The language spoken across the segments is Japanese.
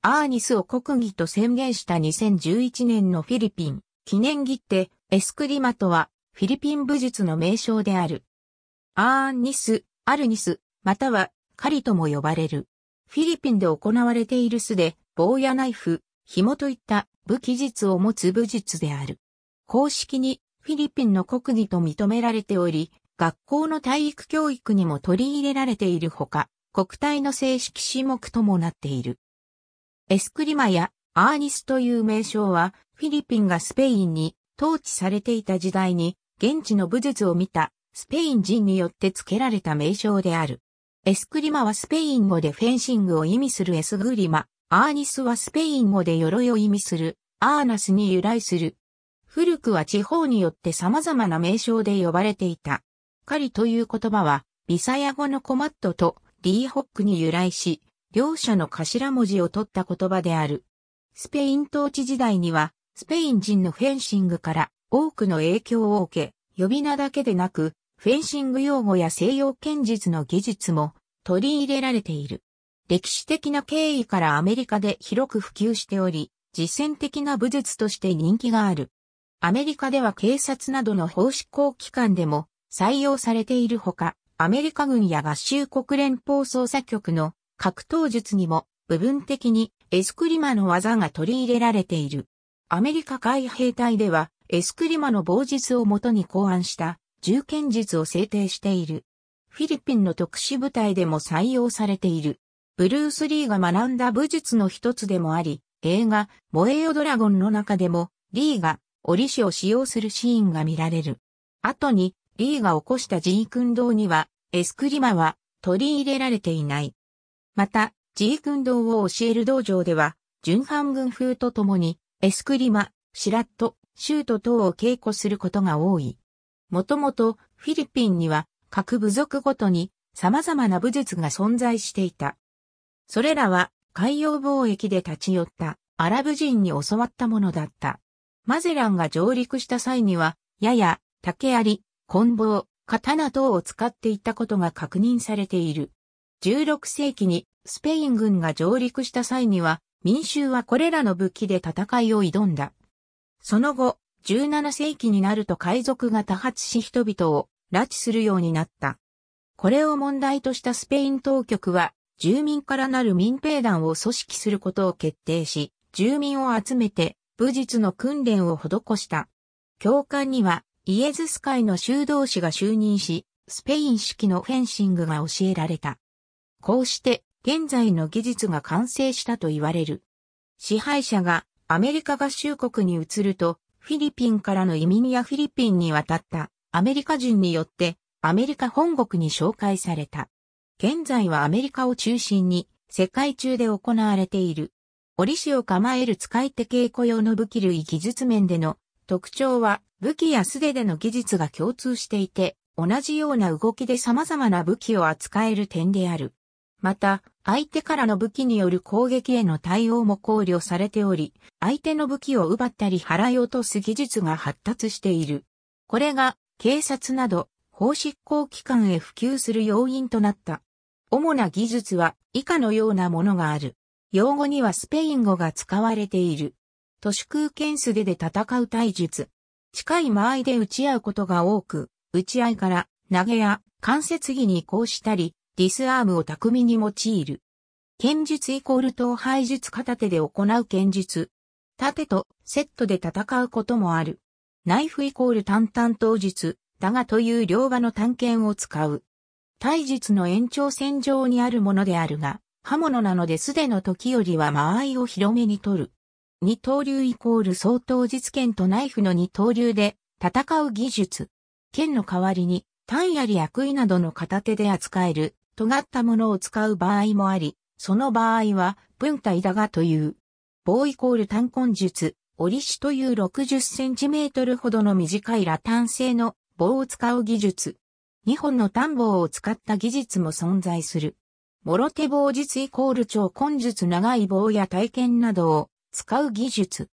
アーニスを国技と宣言した2011年のフィリピン記念切手エスクリマとはフィリピン武術の名称である。アーニス、アルニス、またはカリとも呼ばれる。フィリピンで行われている巣で棒やナイフ、紐といった武器術を持つ武術である。公式にフィリピンの国技と認められており、学校の体育教育にも取り入れられているほか、国体の正式種目ともなっている。エスクリマやアーニスという名称は、フィリピンがスペインに統治されていた時代に、現地の武術を見たスペイン人によって付けられた名称である。エスクリマはスペイン語でフェンシングを意味するエスグリマ、アーニスはスペイン語で鎧を意味する、アーナスに由来する。古くは地方によって様々な名称で呼ばれていた。狩りという言葉は、ビサヤ語のコマットとリーホックに由来し、両者の頭文字を取った言葉である。スペイン統治時代には、スペイン人のフェンシングから多くの影響を受け、呼び名だけでなく、フェンシング用語や西洋剣術の技術も取り入れられている。歴史的な経緯からアメリカで広く普及しており、実践的な武術として人気がある。アメリカでは警察などの法執行機関でも採用されているほか、アメリカ軍や合衆国連邦捜査局の格闘術にも部分的にエスクリマの技が取り入れられている。アメリカ海兵隊ではエスクリマの防術をもとに考案した銃剣術を制定している。フィリピンの特殊部隊でも採用されている。ブルース・リーが学んだ武術の一つでもあり、映画、燃えよドラゴンの中でも、リーが折子を使用するシーンが見られる。後に、リーが起こしたジークンドには、エスクリマは取り入れられていない。また、ジー軍道を教える道場では、準半軍風とともに、エスクリマ、シラット、シュート等を稽古することが多い。もともと、フィリピンには、各部族ごとに、様々な武術が存在していた。それらは、海洋貿易で立ち寄った、アラブ人に教わったものだった。マゼランが上陸した際には、やや、竹槍、棍棒、刀等を使っていたことが確認されている。16世紀にスペイン軍が上陸した際には、民衆はこれらの武器で戦いを挑んだ。その後、17世紀になると海賊が多発し人々を拉致するようになった。これを問題としたスペイン当局は、住民からなる民兵団を組織することを決定し、住民を集めて武術の訓練を施した。教官にはイエズス会の修道士が就任し、スペイン式のフェンシングが教えられた。こうして現在の技術が完成したと言われる。支配者がアメリカ合衆国に移ると、フィリピンからの移民やフィリピンに渡ったアメリカ人によってアメリカ本国に紹介された。現在はアメリカを中心に世界中で行われている。折しを構える使い手稽古用の武器類技術面での特徴は武器や素手での技術が共通していて同じような動きで様々な武器を扱える点である。また、相手からの武器による攻撃への対応も考慮されており、相手の武器を奪ったり払い落とす技術が発達している。これが、警察など、法執行機関へ普及する要因となった。主な技術は、以下のようなものがある。用語にはスペイン語が使われている。都市空間素手で戦う体術。近い間合いで打ち合うことが多く、打ち合いから投げや関節技に移行したり、ディスアームを巧みに用いる。剣術イコール統廃術片手で行う剣術。盾とセットで戦うこともある。ナイフイコール単々刀術、だがという両刃の探検を使う。体術の延長線上にあるものであるが、刃物なので素手の時よりは間合いを広めに取る。二刀流イコール相当実剣とナイフの二刀流で戦う技術。剣の代わりに単やり役位などの片手で扱える尖ったものを使う場合もあり、その場合は、分体だがという。棒イコール単根術、折しという60センチメートルほどの短いラタン製の棒を使う技術。2本の単棒を使った技術も存在する。諸手棒術イコール超根術長い棒や体験などを使う技術。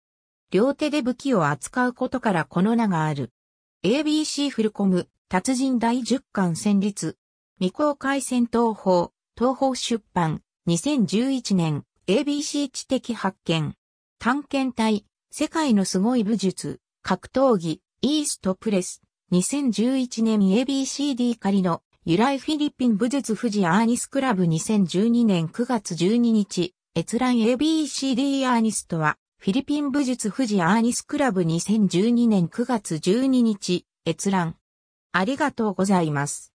両手で武器を扱うことからこの名がある。ABC フルコム、達人第10巻戦律。未公開戦闘法、東方出版、2011年、ABC 知的発見。探検隊、世界のすごい武術、格闘技、イーストプレス。2011年 ABCD 仮の由来フィリピン武術富士アーニスクラブ2012年9月12日、閲覧 ABCD アーニストは、フィリピン武術富士アーニスクラブ2012年9月12日、閲覧。ありがとうございます。